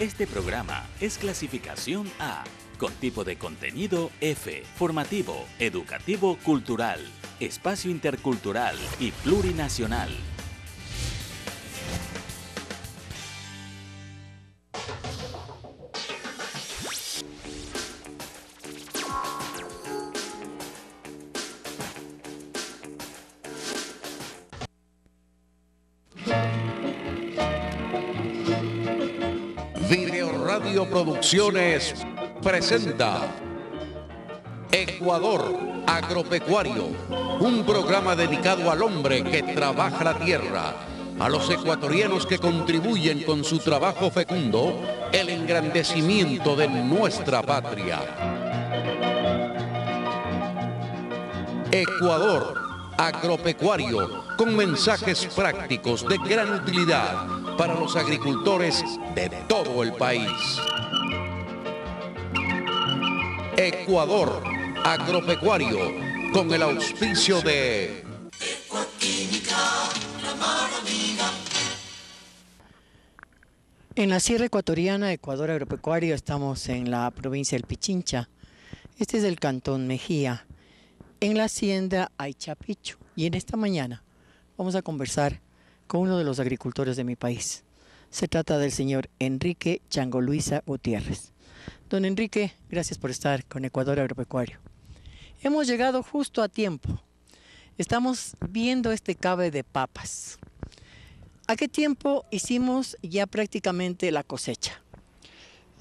Este programa es clasificación A, con tipo de contenido F, formativo, educativo, cultural, espacio intercultural y plurinacional presenta Ecuador Agropecuario, un programa dedicado al hombre que trabaja la tierra, a los ecuatorianos que contribuyen con su trabajo fecundo el engrandecimiento de nuestra patria. Ecuador Agropecuario, con mensajes prácticos de gran utilidad para los agricultores de todo el país. Ecuador Agropecuario, con el auspicio de... En la Sierra Ecuatoriana, Ecuador Agropecuario, estamos en la provincia del Pichincha. Este es el Cantón Mejía, en la hacienda Aychapicho. Y en esta mañana vamos a conversar con uno de los agricultores de mi país. Se trata del señor Enrique Luisa Gutiérrez. Don Enrique, gracias por estar con Ecuador Agropecuario. Hemos llegado justo a tiempo. Estamos viendo este cabe de papas. ¿A qué tiempo hicimos ya prácticamente la cosecha?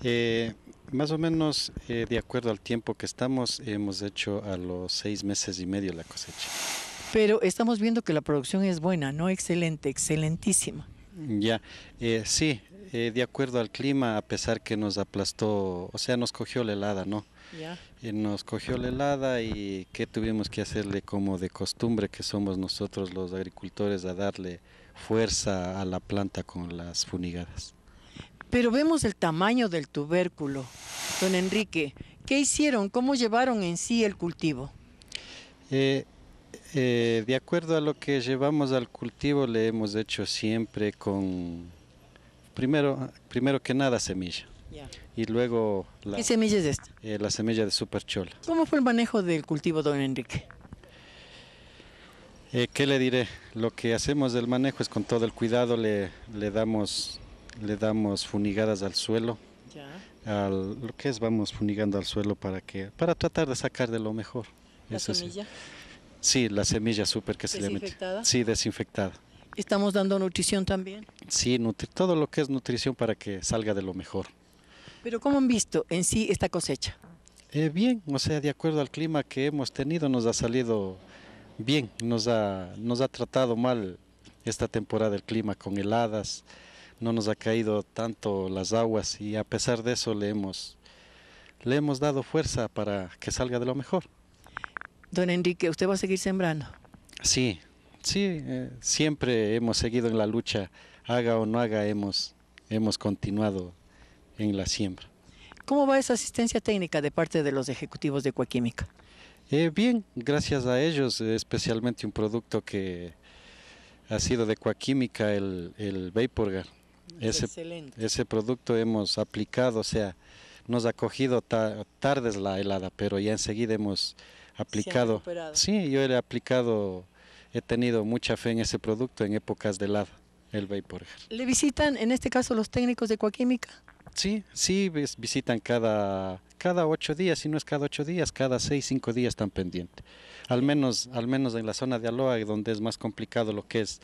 Eh, más o menos eh, de acuerdo al tiempo que estamos, hemos hecho a los seis meses y medio la cosecha. Pero estamos viendo que la producción es buena, no excelente, excelentísima. Ya, eh, sí, eh, de acuerdo al clima, a pesar que nos aplastó, o sea, nos cogió la helada, ¿no? Y eh, nos cogió la helada y que tuvimos que hacerle como de costumbre que somos nosotros los agricultores a darle fuerza a la planta con las funigadas. Pero vemos el tamaño del tubérculo. Don Enrique, ¿qué hicieron? ¿Cómo llevaron en sí el cultivo? Eh, de acuerdo a lo que llevamos al cultivo, le hemos hecho siempre con primero, primero que nada semilla. Y luego... La, ¿Qué semilla es esta? Eh, la semilla de superchola. ¿Cómo fue el manejo del cultivo, don Enrique? Eh, ¿Qué le diré? Lo que hacemos del manejo es con todo el cuidado le, le damos le damos funigadas al suelo. lo que es vamos funigando al suelo para que para tratar de sacar de lo mejor. ¿La semilla? Sí. la semilla super que se le mete. Sí, desinfectada. Estamos dando nutrición también. Sí, todo lo que es nutrición para que salga de lo mejor. Pero ¿cómo han visto en sí esta cosecha? Eh, bien, o sea, de acuerdo al clima que hemos tenido, nos ha salido bien, nos ha, nos ha tratado mal esta temporada el clima con heladas, no nos ha caído tanto las aguas y a pesar de eso le hemos, le hemos dado fuerza para que salga de lo mejor. Don Enrique, ¿usted va a seguir sembrando? Sí, Sí, eh, siempre hemos seguido en la lucha, haga o no haga, hemos, hemos continuado en la siembra. ¿Cómo va esa asistencia técnica de parte de los ejecutivos de Coaquímica? Eh, bien, gracias a ellos, especialmente un producto que ha sido de Coaquímica, el, el Vaporgar. Ese, ese producto hemos aplicado, o sea, nos ha cogido tardes la helada, pero ya enseguida hemos aplicado. Sí, yo he aplicado he tenido mucha fe en ese producto en épocas de lava, el vapor ¿Le visitan en este caso los técnicos de coaquímica Sí, sí, visitan cada, cada ocho días, si no es cada ocho días, cada seis, cinco días están pendientes. Al menos, al menos en la zona de aloa donde es más complicado lo que es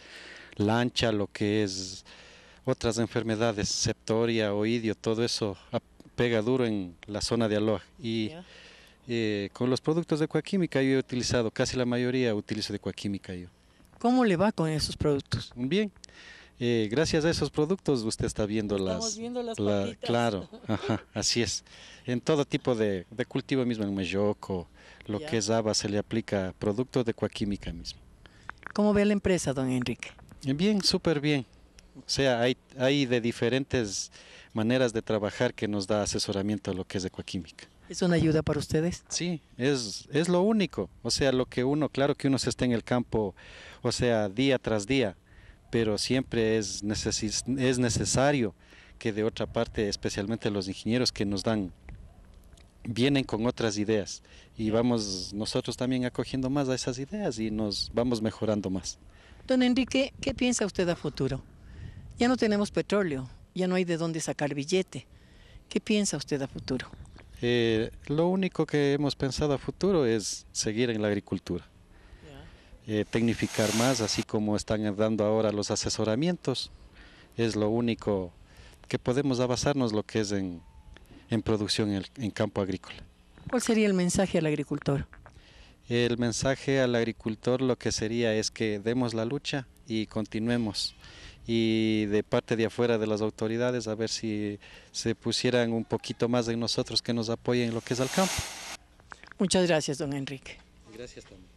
lancha, lo que es otras enfermedades, septoria, oidio, todo eso pega duro en la zona de Aloha. Eh, con los productos de coaquímica yo he utilizado, casi la mayoría utilizo de coaquímica yo. ¿Cómo le va con esos productos? Mm, bien. Eh, gracias a esos productos usted está viendo Estamos las... Viendo las claro, ajá, así es. En todo tipo de, cultivo mismo, en melloco, lo que es haba, se le aplica productos de coaquímica mismo. ¿Cómo ve la empresa, don Enrique? Bien, súper bien. O sea, hay, hay de diferentes maneras de trabajar que nos da asesoramiento a lo que es de coaquímica ¿Es una ayuda para ustedes? Sí, es, lo único. O sea, lo que uno, claro que uno se está en el campo, o sea, día tras día, pero siempre es, es necesario que de otra parte, especialmente los ingenieros que nos dan, vienen con otras ideas y vamos nosotros también acogiendo más a esas ideas y nos vamos mejorando más. Don Enrique, ¿qué piensa usted a futuro? Ya no tenemos petróleo, ya no hay de dónde sacar billete. ¿Qué piensa usted a futuro? Eh, lo único que hemos pensado a futuro es seguir en la agricultura, eh, tecnificar más, así como están dando ahora los asesoramientos. Es lo único que podemos avanzarnos lo que es en, en producción en campo agrícola. ¿Cuál sería el mensaje al agricultor? El mensaje al agricultor lo que sería es que demos la lucha y continuemos y de parte de afuera de las autoridades a ver si se pusieran un poquito más de nosotros que nos apoyen en lo que es el campo. Muchas gracias, don Enrique. Gracias también.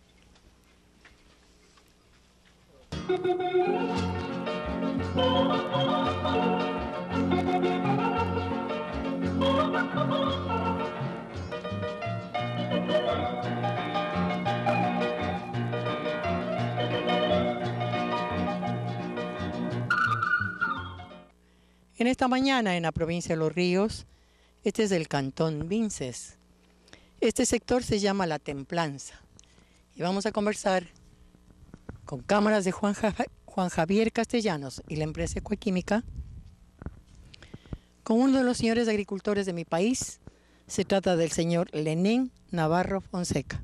En esta mañana en la provincia de Los Ríos, este es el cantón Vinces. Este sector se llama La Templanza y vamos a conversar con cámaras de Juan, Juan Javier Castellanos y la empresa Ecoquímica con uno de los señores agricultores de mi país. Se trata del señor Lenín Navarro Fonseca.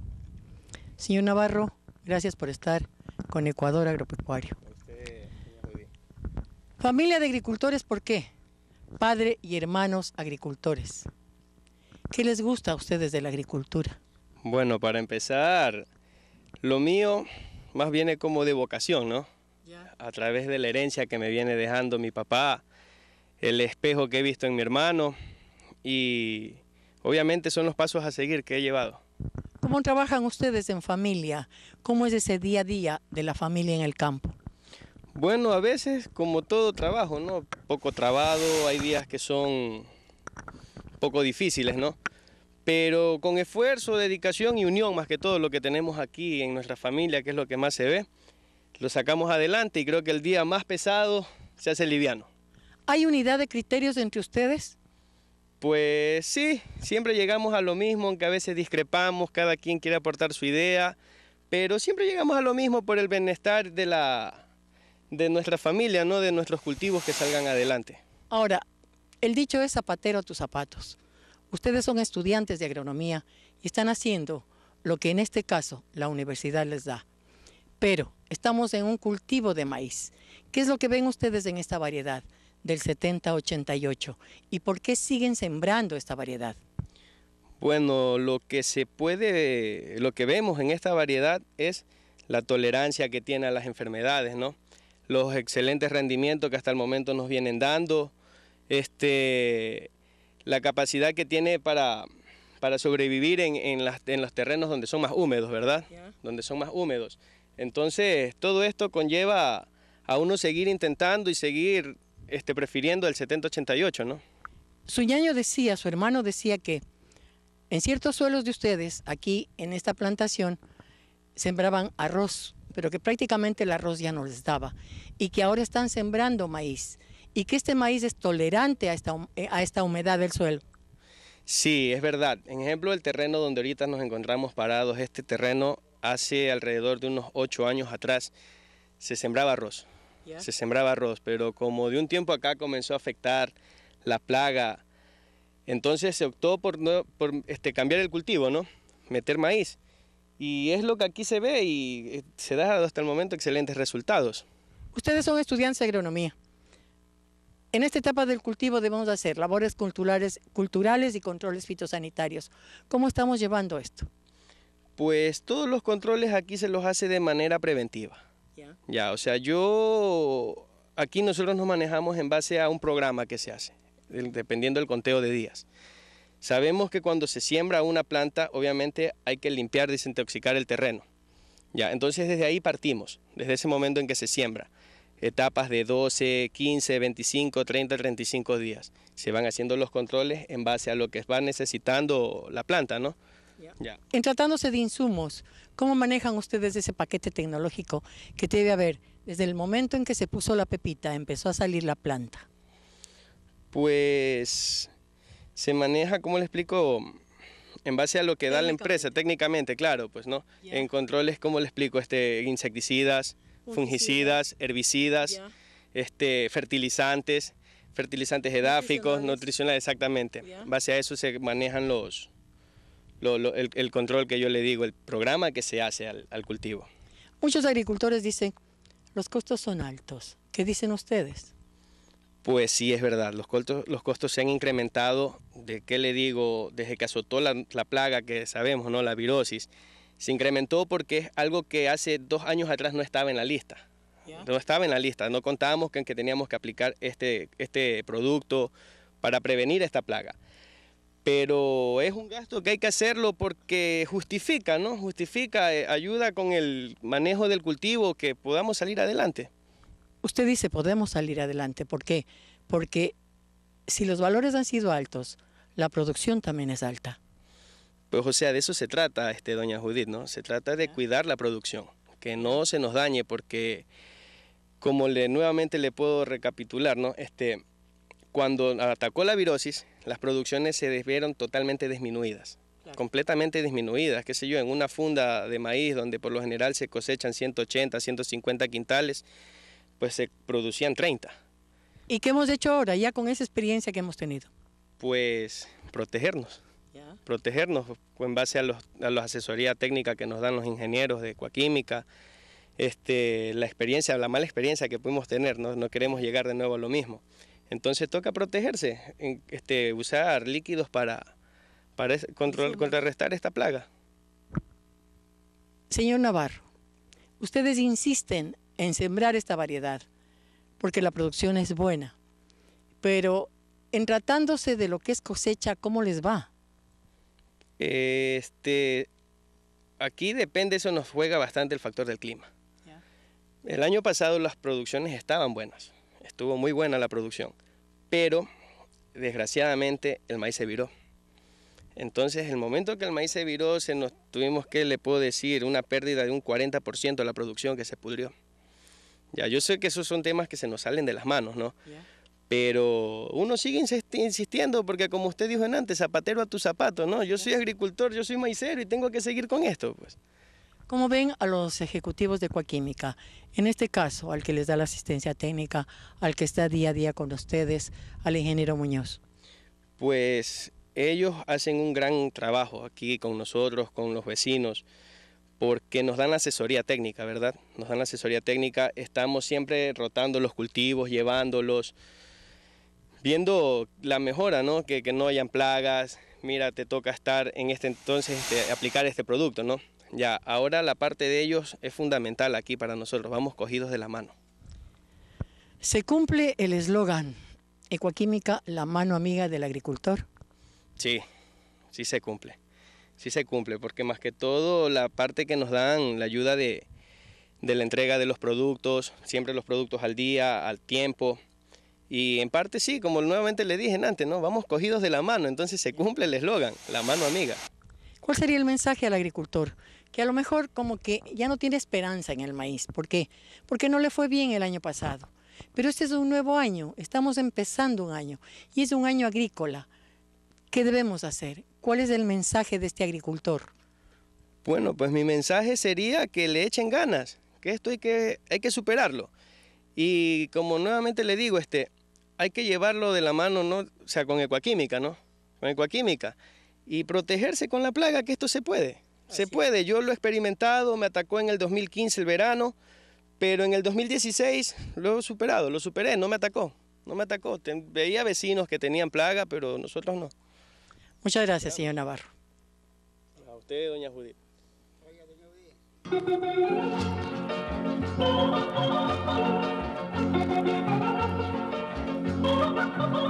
Señor Navarro, gracias por estar con Ecuador Agropecuario. Familia de agricultores, ¿por qué? Padre y hermanos agricultores. ¿Qué les gusta a ustedes de la agricultura? Bueno, para empezar, lo mío más viene como de vocación, ¿no? A través de la herencia que me viene dejando mi papá, el espejo que he visto en mi hermano y obviamente son los pasos a seguir que he llevado. ¿Cómo trabajan ustedes en familia? ¿Cómo es ese día a día de la familia en el campo? Bueno, a veces como todo trabajo, ¿no? Poco trabado, hay días que son poco difíciles, ¿no? Pero con esfuerzo, dedicación y unión, más que todo lo que tenemos aquí en nuestra familia, que es lo que más se ve, lo sacamos adelante y creo que el día más pesado se hace liviano. ¿Hay unidad de criterios entre ustedes? Pues sí, siempre llegamos a lo mismo, aunque a veces discrepamos, cada quien quiere aportar su idea, pero siempre llegamos a lo mismo por el bienestar de la, de nuestra familia, no de nuestros cultivos que salgan adelante. Ahora, el dicho es zapatero a tus zapatos. Ustedes son estudiantes de agronomía y están haciendo lo que en este caso la universidad les da. Pero estamos en un cultivo de maíz. ¿Qué es lo que ven ustedes en esta variedad del 70-88? ¿Y por qué siguen sembrando esta variedad? Bueno, lo que se puede, lo que vemos en esta variedad es la tolerancia que tiene a las enfermedades, ¿no? los excelentes rendimientos que hasta el momento nos vienen dando, este, la capacidad que tiene para, para sobrevivir en, las, en, los terrenos donde son más húmedos, ¿verdad? Donde son más húmedos. Entonces, todo esto conlleva a uno seguir intentando y seguir este, prefiriendo el 70-88, ¿no? ñaño decía, su hermano decía que en ciertos suelos de ustedes, aquí en esta plantación, sembraban arroz pero que prácticamente el arroz ya no les daba, y que ahora están sembrando maíz, y que este maíz es tolerante a esta, eh, a esta humedad del suelo. Sí, es verdad. En ejemplo, el terreno donde ahorita nos encontramos parados, este terreno hace alrededor de unos ocho años atrás se sembraba arroz. Se sembraba arroz, pero como de un tiempo acá comenzó a afectar la plaga, entonces se optó por, por este, cambiar el cultivo, ¿no? Meter maíz. Y es lo que aquí se ve y eh, se da hasta el momento excelentes resultados. Ustedes son estudiantes de agronomía. En esta etapa del cultivo debemos hacer labores culturales, culturales y controles fitosanitarios. ¿Cómo estamos llevando esto? Pues todos los controles aquí se los hace de manera preventiva. Ya, ya o sea, yo aquí nosotros nos manejamos en base a un programa que se hace, dependiendo del conteo de días. Sabemos que cuando se siembra una planta, obviamente hay que limpiar, desintoxicar el terreno. Ya, entonces desde ahí partimos, desde ese momento en que se siembra. Etapas de 12, 15, 25, 30, 35 días. Se van haciendo los controles en base a lo que va necesitando la planta, ¿no? En tratándose de insumos, ¿cómo manejan ustedes ese paquete tecnológico que debe haber desde el momento en que se puso la pepita, empezó a salir la planta? Pues se maneja, ¿cómo le explico? En base a lo que da la empresa, técnicamente, claro, pues no. En controles, ¿cómo le explico? Este, insecticidas, fungicidas, herbicidas, este, fertilizantes, fertilizantes edáficos, nutricionales, exactamente. En base a eso se manejan los, el, control que yo le digo, el programa que se hace al cultivo. Muchos agricultores dicen, los costos son altos. ¿Qué dicen ustedes? Pues sí, es verdad, los costos, se han incrementado, ¿de qué le digo? Desde que azotó la, plaga que sabemos, ¿no? La virosis, se incrementó porque es algo que hace dos años atrás no estaba en la lista. No estaba en la lista, no contábamos que, que teníamos que aplicar este, este producto para prevenir esta plaga. Pero es un gasto que hay que hacerlo porque justifica, ¿no? Justifica, eh, ayuda con el manejo del cultivo, que podamos salir adelante usted dice, podemos salir adelante. ¿Por qué? Porque si los valores han sido altos, la producción también es alta. Pues o sea, de eso se trata, este, doña Judith, ¿no? Se trata de cuidar la producción, que no se nos dañe, porque como le, nuevamente le puedo recapitular, ¿no? Este, cuando atacó la virosis, las producciones se vieron totalmente disminuidas, completamente disminuidas, qué sé yo, en una funda de maíz donde por lo general se cosechan 180, 150 quintales, pues se producían 30. ¿Y qué hemos hecho ahora ya con esa experiencia que hemos tenido? Pues protegernos. Protegernos en base a, los, la asesoría técnica que nos dan los ingenieros de ecuaquímica, este, la experiencia, la mala experiencia que pudimos tener, ¿no? queremos llegar de nuevo a lo mismo. Entonces toca protegerse, este, usar líquidos para, contrarrestar esta plaga. Señor Navarro, ustedes insisten en sembrar esta variedad, porque la producción es buena. Pero en tratándose de lo que es cosecha, ¿cómo les va? Este, aquí depende, eso nos juega bastante el factor del clima. El año pasado las producciones estaban buenas, estuvo muy buena la producción, pero desgraciadamente el maíz se viró. Entonces, el momento que el maíz se viró, se nos tuvimos que, le puedo decir, una pérdida de un 40% de la producción que se pudrió. Ya, yo sé que esos son temas que se nos salen de las manos, ¿no? Pero uno sigue insistiendo porque como usted dijo en antes, zapatero a tu zapato, ¿no? Yo soy agricultor, yo soy maicero y tengo que seguir con esto, pues. Como ven a los ejecutivos de Coaquímica, en este caso al que les da la asistencia técnica, al que está día a día con ustedes, al ingeniero Muñoz? Pues ellos hacen un gran trabajo aquí con nosotros, con los vecinos porque nos dan asesoría técnica, ¿verdad? Nos dan asesoría técnica, estamos siempre rotando los cultivos, llevándolos, viendo la mejora, ¿no? Que, no hayan plagas, mira, te toca estar en este entonces, este, aplicar este producto, ¿no? Ya, ahora la parte de ellos es fundamental aquí para nosotros, vamos cogidos de la mano. Se cumple el eslogan, Ecoquímica, la mano amiga del agricultor. Sí, sí se cumple sí se cumple, porque más que todo la parte que nos dan, la ayuda de, la entrega de los productos, siempre los productos al día, al tiempo. Y en parte sí, como nuevamente le dije antes, ¿no? Vamos cogidos de la mano, entonces se cumple el eslogan, la mano amiga. ¿Cuál sería el mensaje al agricultor? Que a lo mejor como que ya no tiene esperanza en el maíz. ¿Por qué? Porque no le fue bien el año pasado. Pero este es un nuevo año, estamos empezando un año y es un año agrícola. ¿Qué debemos hacer? ¿Cuál es el mensaje de este agricultor? Bueno, pues mi mensaje sería que le echen ganas, que esto hay que, hay que superarlo. Y como nuevamente le digo, este, hay que llevarlo de la mano, ¿no? o sea, con ecoquímica, ¿no? Con ecoquímica. Y protegerse con la plaga, que esto se puede. se puede, yo lo he experimentado, me atacó en el 2015 el verano, pero en el 2016 lo he superado, lo superé, no me atacó, no me atacó. Veía vecinos que tenían plaga, pero nosotros no. Muchas gracias, señor Navarro. A usted, doña Judith. Oiga, doña Judith.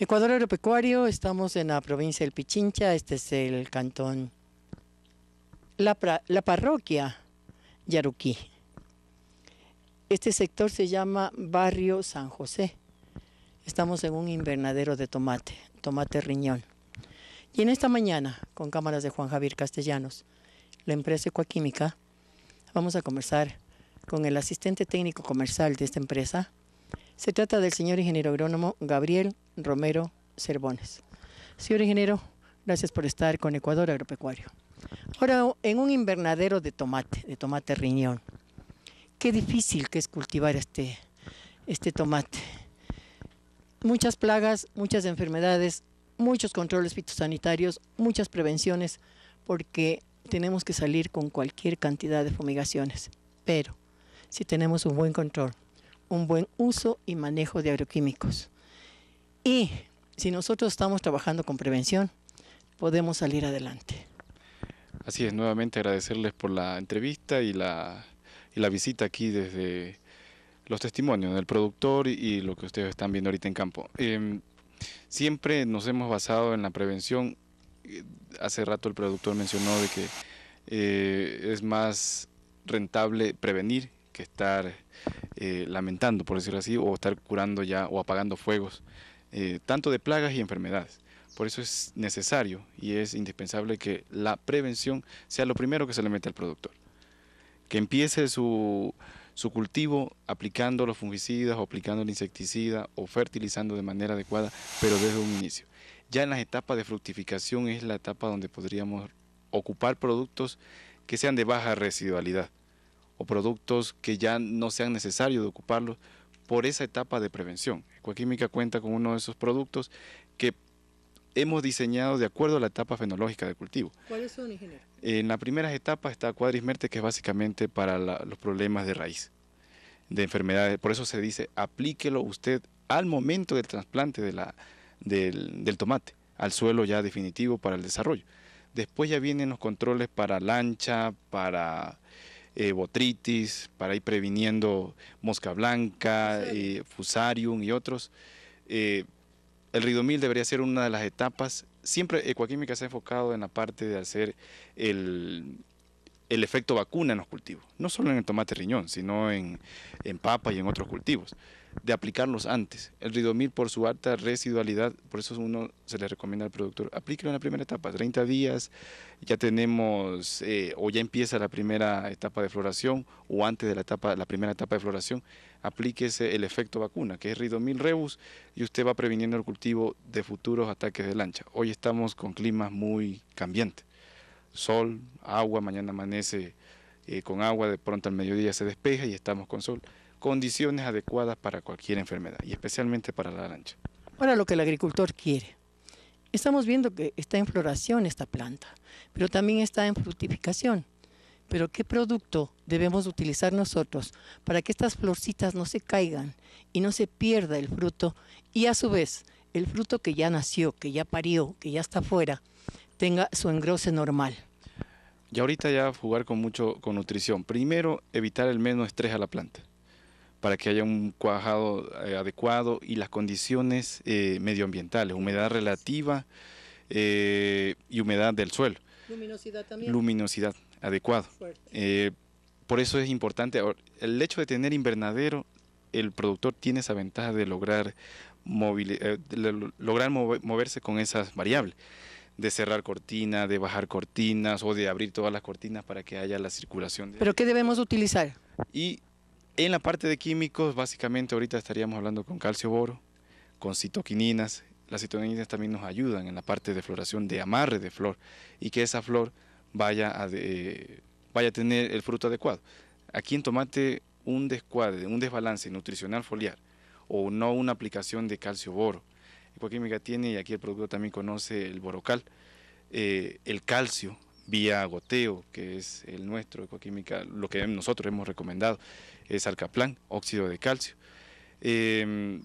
Ecuador Agropecuario, estamos en la provincia del Pichincha, este es el cantón, la, parroquia Yaruquí. Este sector se llama Barrio San José. Estamos en un invernadero de tomate, tomate riñón. Y en esta mañana, con cámaras de Juan Javier Castellanos, la empresa Ecoquímica, vamos a conversar con el asistente técnico comercial de esta empresa, se trata del señor ingeniero agrónomo Gabriel Romero Cervones. Señor ingeniero, gracias por estar con Ecuador Agropecuario. Ahora, en un invernadero de tomate, de tomate riñón, qué difícil que es cultivar este, este tomate. Muchas plagas, muchas enfermedades, muchos controles fitosanitarios, muchas prevenciones, porque tenemos que salir con cualquier cantidad de fumigaciones. Pero si tenemos un buen control, un buen uso y manejo de agroquímicos. Y si nosotros estamos trabajando con prevención, podemos salir adelante. Así es, nuevamente agradecerles por la entrevista y la, y la visita aquí desde los testimonios del productor y lo que ustedes están viendo ahorita en campo. Em, siempre nos hemos basado en la prevención. Eh, hace rato el productor mencionó de que eh, es más rentable prevenir que estar eh, lamentando, por decirlo así, o estar curando ya o apagando fuegos, eh, tanto de plagas y enfermedades. Por eso es necesario y es indispensable que la prevención sea lo primero que se le mete al productor. Que empiece su, su cultivo aplicando los fungicidas o aplicando el insecticida o fertilizando de manera adecuada, pero desde un inicio. Ya en las etapas de fructificación es la etapa donde podríamos ocupar productos que sean de baja residualidad, o productos que ya no sean necesarios de ocuparlos por esa etapa de prevención. Ecoquímica cuenta con uno de esos productos que hemos diseñado de acuerdo a la etapa fenológica del cultivo. ¿Cuáles son, ingeniero? En las primeras etapas está cuadrismerte, que es básicamente para los problemas de raíz, de enfermedades. Por eso se dice, aplíquelo usted al momento del trasplante de la, del, del tomate, al suelo ya definitivo para el desarrollo. Después ya vienen los controles para lancha, para eh, botritis, para ir previniendo mosca blanca, eh, fusarium y otros. Eh, el ridomil debería ser una de las etapas. Siempre Ecoquímica se ha enfocado en la parte de hacer el, el efecto vacuna en los cultivos, no solo en el tomate riñón, sino en, papa y en otros cultivos, de aplicarlos antes. El ridomil por su alta residualidad, por eso uno se le recomienda al productor, aplíquelo en la primera etapa, 30 días, ya tenemos eh, o ya empieza la primera etapa de floración o antes de la, etapa, la primera etapa de floración, aplíquese el efecto vacuna, que es ridomil rebus, y usted va previniendo el cultivo de futuros ataques de lancha. Hoy estamos con climas muy cambiantes sol, agua, mañana amanece eh, con agua, de pronto al mediodía se despeja y estamos con sol. Condiciones adecuadas para cualquier enfermedad y especialmente para la lancha. Ahora lo que el agricultor quiere. Estamos viendo que está en floración esta planta, pero también está en fructificación. Pero ¿qué producto debemos utilizar nosotros para que estas florcitas no se caigan y no se pierda el fruto y a su vez el fruto que ya nació, que ya parió, que ya está fuera, tenga su engrose normal. Y ahorita ya jugar con mucho con nutrición. Primero, evitar el menos estrés a la planta para que haya un cuajado eh, adecuado y las condiciones eh, medioambientales, humedad relativa eh, y humedad del suelo. Luminosidad también. Luminosidad, adecuado. por eso es importante, el hecho de tener invernadero, el productor tiene esa ventaja de lograr, de lograr moverse con esas variables de cerrar cortinas, de bajar cortinas o de abrir todas las cortinas para que haya la circulación. ¿Pero qué debemos utilizar? Y en la parte de químicos, básicamente ahorita estaríamos hablando con calcio boro, con citoquininas. Las citoquininas también nos ayudan en la parte de floración, de amarre de flor y que esa flor vaya a, vaya a tener el fruto adecuado. Aquí en tomate un descuadre, un desbalance nutricional foliar o no una aplicación de calcio boro ...ecoquímica tiene, y aquí el producto también conoce el borocal, eh, el calcio vía goteo, que es el nuestro, Ecoquímica, lo que nosotros hemos recomendado es alcaplan, óxido de calcio. Em,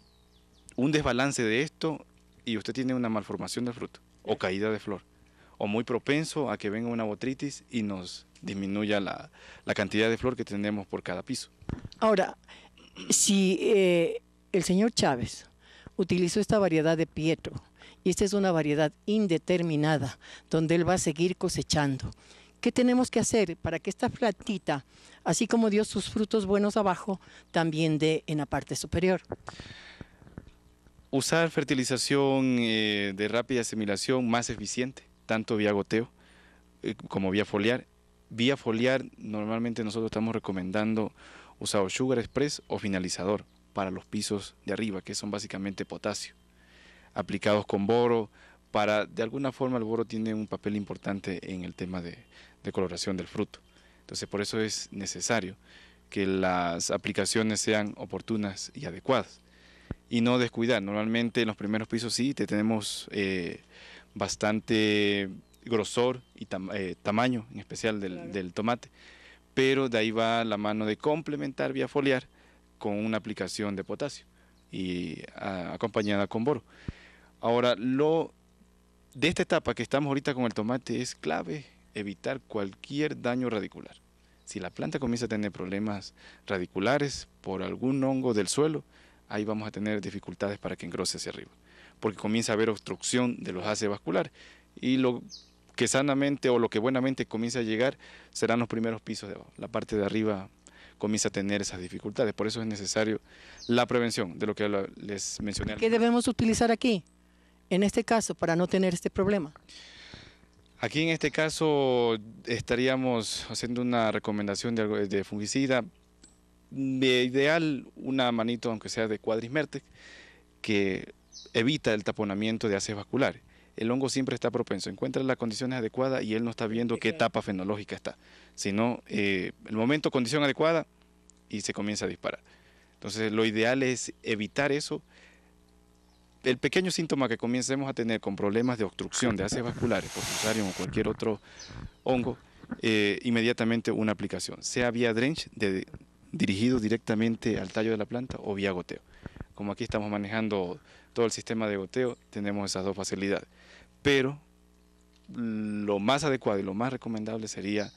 un desbalance de esto y usted tiene una malformación del fruto o caída de flor, o muy propenso a que venga una botritis y nos disminuya la, cantidad de flor que tenemos por cada piso. Ahora, si eh, el señor Chávez utilizó esta variedad de Pietro y esta es una variedad indeterminada donde él va a seguir cosechando. ¿Qué tenemos que hacer para que esta platita así como dio sus frutos buenos abajo, también dé en la parte superior? Usar fertilización eh, de rápida asimilación más eficiente, tanto vía goteo eh, como vía foliar. Vía foliar normalmente nosotros estamos recomendando usar Sugar Express o finalizador, para los pisos de arriba, que son básicamente potasio, aplicados con boro, para, de alguna forma el boro tiene un papel importante en el tema de, coloración del fruto. Entonces por eso es necesario que las aplicaciones sean oportunas y adecuadas. Y no descuidar, normalmente en los primeros pisos sí te tenemos eh, bastante grosor y eh, tamaño, en especial del, del tomate, pero de ahí va la mano de complementar vía foliar con una aplicación de potasio y ah, acompañada con boro. Ahora, lo de esta etapa que estamos ahorita con el tomate es clave evitar cualquier daño radicular. Si la planta comienza a tener problemas radiculares por algún hongo del suelo, ahí vamos a tener dificultades para que engrose hacia arriba, porque comienza a haber obstrucción de los haces vasculares y lo que sanamente o lo que buenamente comienza a llegar serán los primeros pisos de abajo. La parte de arriba comienza a tener esas dificultades. Por eso es necesario la prevención de lo que les mencioné. ¿Qué debemos utilizar aquí, en este caso, para no tener este problema? Aquí en este caso estaríamos haciendo una recomendación de, fungicida, de ideal una manito, aunque sea de cuadrismertec, que evita el taponamiento de haces vasculares el hongo siempre está propenso, encuentra las condiciones adecuadas y él no está viendo qué etapa fenológica está, sino eh, el momento, condición adecuada y se comienza a disparar. Entonces lo ideal es evitar eso. El pequeño síntoma que comencemos a tener con problemas de obstrucción de haces vasculares, fusarium o cualquier otro hongo, eh, inmediatamente una aplicación, sea vía drench dirigido directamente al tallo de la planta o vía goteo. Como aquí estamos manejando todo el sistema de goteo, tenemos esas dos facilidades pero lo más adecuado y lo más recomendable sería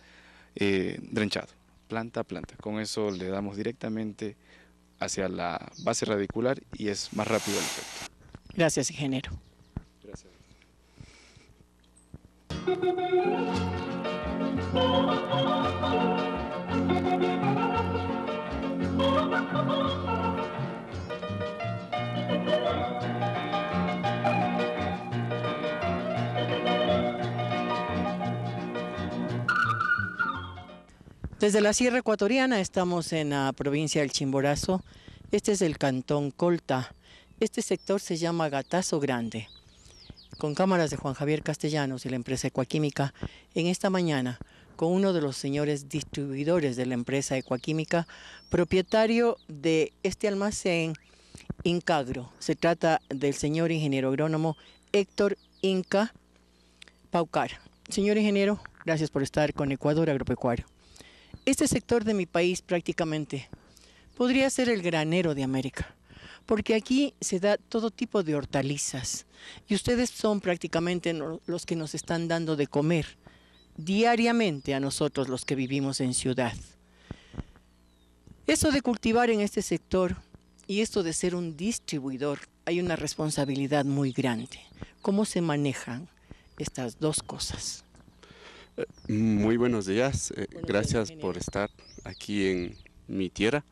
eh, drenchado, planta a planta. Con eso le damos directamente hacia la base radicular y es más rápido el efecto. Gracias, ingeniero. Gracias. Desde la Sierra Ecuatoriana estamos en la provincia del Chimborazo. Este es el cantón Colta. Este sector se llama Gatazo Grande. Con cámaras de Juan Javier Castellanos y la empresa Ecuaquímica, en esta mañana con uno de los señores distribuidores de la empresa Ecuaquímica, propietario de este almacén Incagro. Se trata del señor ingeniero agrónomo Héctor Inca Paucar. Señor ingeniero, gracias por estar con Ecuador Agropecuario este sector de mi país prácticamente podría ser el granero de América, porque aquí se da todo tipo de hortalizas y ustedes son prácticamente los que nos están dando de comer diariamente a nosotros los que vivimos en ciudad. Eso de cultivar en este sector y esto de ser un distribuidor, hay una responsabilidad muy grande. ¿Cómo se manejan estas dos cosas? Muy buenos días, eh, gracias por estar aquí en mi tierra.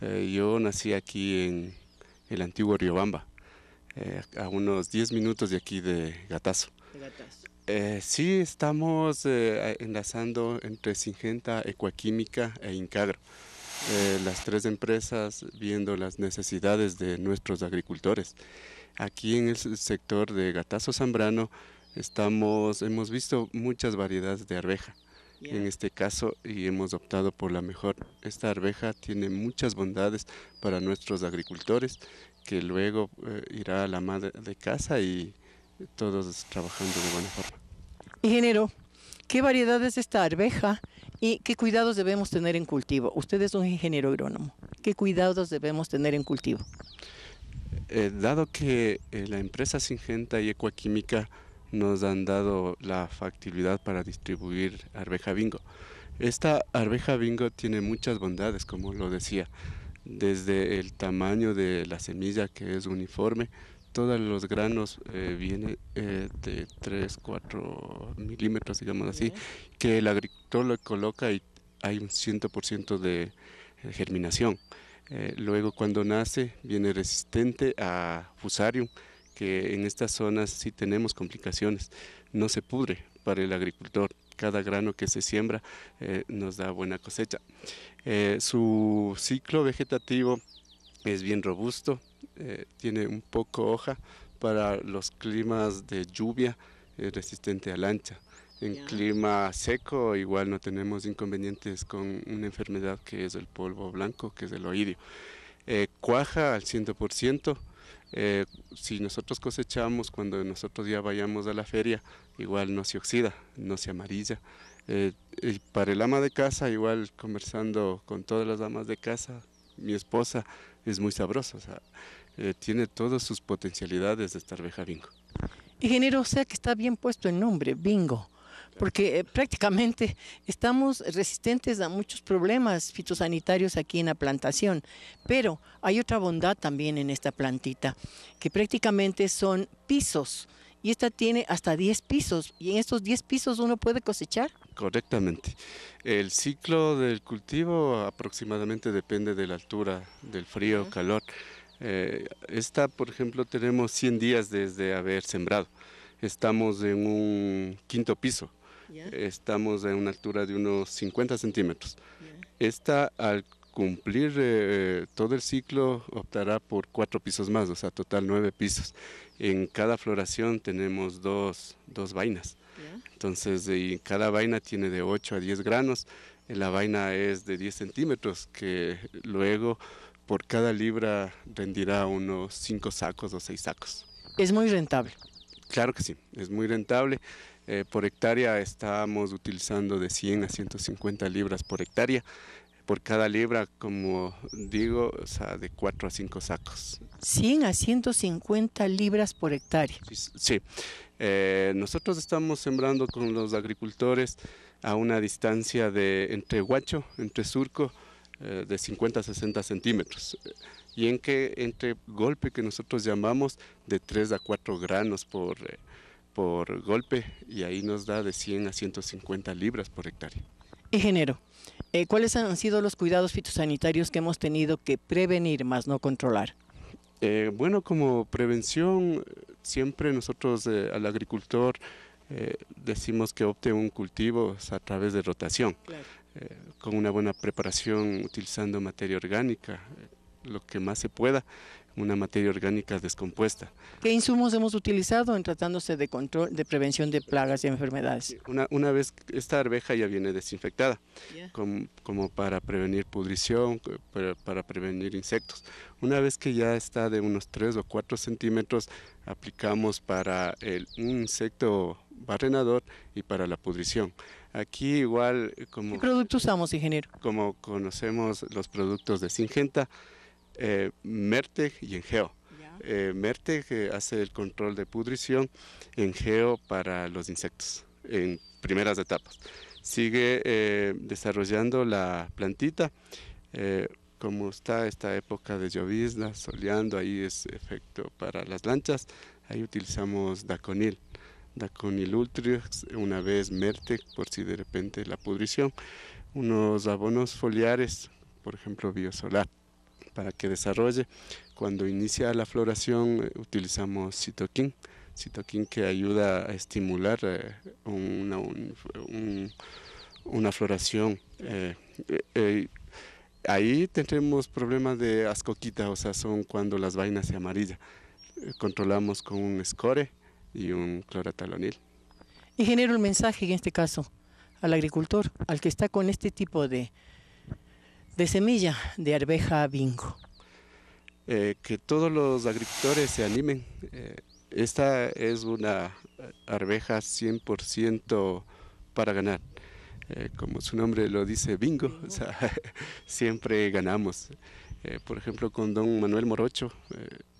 Eh, yo nací aquí en el antiguo Riobamba, eh, a unos 10 minutos de aquí de Gatazo. De sí, estamos enlazando entre Singenta, Ecoquímica e Incagro, las tres empresas viendo las necesidades de nuestros agricultores. Aquí en el sector de Gatazo Zambrano, estamos, hemos visto muchas variedades de arveja en este caso y hemos optado por la mejor. Esta arveja tiene muchas bondades para nuestros agricultores que luego eh, irá a la madre de casa y todos trabajando de buena forma. Ingeniero, ¿qué variedades es esta arveja y qué cuidados debemos tener en cultivo? Usted es un ingeniero agrónomo. ¿Qué cuidados debemos tener en cultivo? Eh, dado que eh, la empresa Singenta y Ecoquímica nos han dado la factibilidad para distribuir arveja bingo. Esta arveja bingo tiene muchas bondades, como lo decía, desde el tamaño de la semilla que es uniforme, todos los granos eh, vienen eh, de 3, 4 milímetros, digamos así, que el agricultor lo coloca y hay un 100% de eh, germinación. luego cuando nace viene resistente a fusarium, en estas zonas sí tenemos complicaciones. No se pudre para el agricultor. Cada grano que se siembra eh, nos da buena cosecha. Eh, su ciclo vegetativo es bien robusto, eh, tiene un poco hoja para los climas de lluvia, es resistente a lancha. En clima seco igual no tenemos inconvenientes con una enfermedad que es el polvo blanco, que es el oidio. cuaja al 100%, eh, si nosotros cosechamos, cuando nosotros ya vayamos a la feria, igual no se oxida, no se amarilla. Eh, para el ama de casa, igual conversando con todas las damas de casa, mi esposa es muy sabrosa, eh, tiene todas sus potencialidades de estar abeja bingo. Ingeniero, o sea que está bien puesto el nombre, bingo porque eh, prácticamente estamos resistentes a muchos problemas fitosanitarios aquí en la plantación, pero hay otra bondad también en esta plantita, que prácticamente son pisos, y esta tiene hasta 10 pisos, y en estos 10 pisos uno puede cosechar. Correctamente. El ciclo del cultivo aproximadamente depende de la altura, del frío, calor. Eh, esta, por ejemplo, tenemos 100 días desde haber sembrado. Estamos en un quinto piso estamos en una altura de unos 50 centímetros. Esta, al cumplir eh, todo el ciclo, optará por cuatro pisos más, o sea, total nueve pisos. En cada floración tenemos dos, dos vainas. Entonces, y cada vaina tiene de 8 a 10 granos. La vaina es de 10 centímetros, que luego por cada libra rendirá unos 5 sacos o 6 sacos. Es muy rentable. Claro que sí, es muy rentable. Eh, por hectárea estamos utilizando de 100 a 150 libras por hectárea. Por cada libra, como digo, de 4 a 5 sacos. 100 a 150 libras por hectárea. Sí, eh, nosotros estamos sembrando con los agricultores a una distancia de entre guacho, entre surco, eh, de 50 a 60 centímetros y en que entre golpe que nosotros llamamos de 3 a 4 granos por, por golpe y ahí nos da de 100 a 150 libras por hectárea. Ingeniero, eh, ¿cuáles han sido los cuidados fitosanitarios que hemos tenido que prevenir más no controlar? Eh, bueno, como prevención, siempre nosotros eh, al agricultor eh, decimos que opte un cultivo a través de rotación, con una buena preparación utilizando materia orgánica, lo que más se pueda una materia orgánica descompuesta. ¿Qué insumos hemos utilizado en tratándose de control, de prevención de plagas y enfermedades? Una, una vez esta arveja ya viene desinfectada, como, para prevenir pudrición, para, prevenir insectos. Una vez que ya está de unos 3 o 4 centímetros, aplicamos para el, un insecto barrenador y para la pudrición. Aquí igual como... ¿Qué producto usamos, ingeniero? Como conocemos los productos de Singenta, eh, y Engeo. Eh, eh, hace el control de pudrición, en geo para los insectos en primeras etapas. Sigue eh, desarrollando la plantita. Eh, como está esta época de llovizna, soleando, ahí es efecto para las lanchas. Ahí utilizamos Daconil. Daconil Ultrix, una vez Mertec, por si de repente la pudrición. Unos abonos foliares, por ejemplo, biosolar para que desarrolle. Cuando inicia la floración eh, utilizamos citoquín, citoquín que ayuda a estimular eh, una, floración. Eh, ahí tendremos problemas de ascoquita, o sea, son cuando las vainas se amarillan. Controlamos con un score y un cloratalonil. Y genera un mensaje en este caso al agricultor, al que está con este tipo de, de semilla de arveja bingo. Eh, que todos los agricultores se animen. Eh, esta es una arveja 100% para ganar. Eh, como su nombre lo dice, bingo, siempre ganamos. por ejemplo, con don Manuel Morocho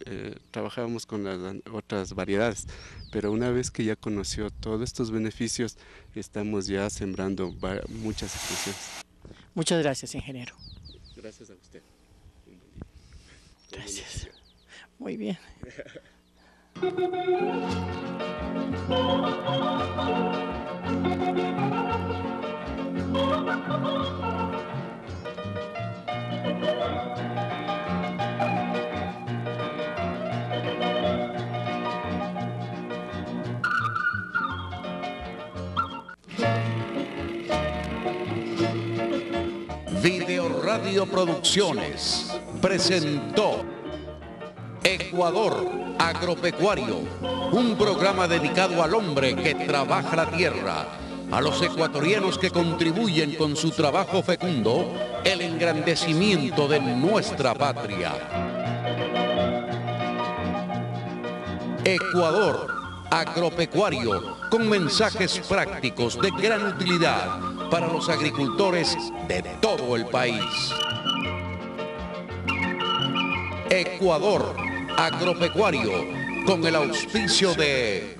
eh, trabajábamos con las otras variedades, pero una vez que ya conoció todos estos beneficios, estamos ya sembrando muchas especies. Muchas gracias, ingeniero. Gracias a usted. Gracias. Muy bien. Radio Producciones presentó Ecuador Agropecuario, un programa dedicado al hombre que trabaja la tierra, a los ecuatorianos que contribuyen con su trabajo fecundo el engrandecimiento de nuestra patria. Ecuador Agropecuario, con mensajes prácticos de gran utilidad para los agricultores de todo el país. Ecuador, agropecuario, con el auspicio de...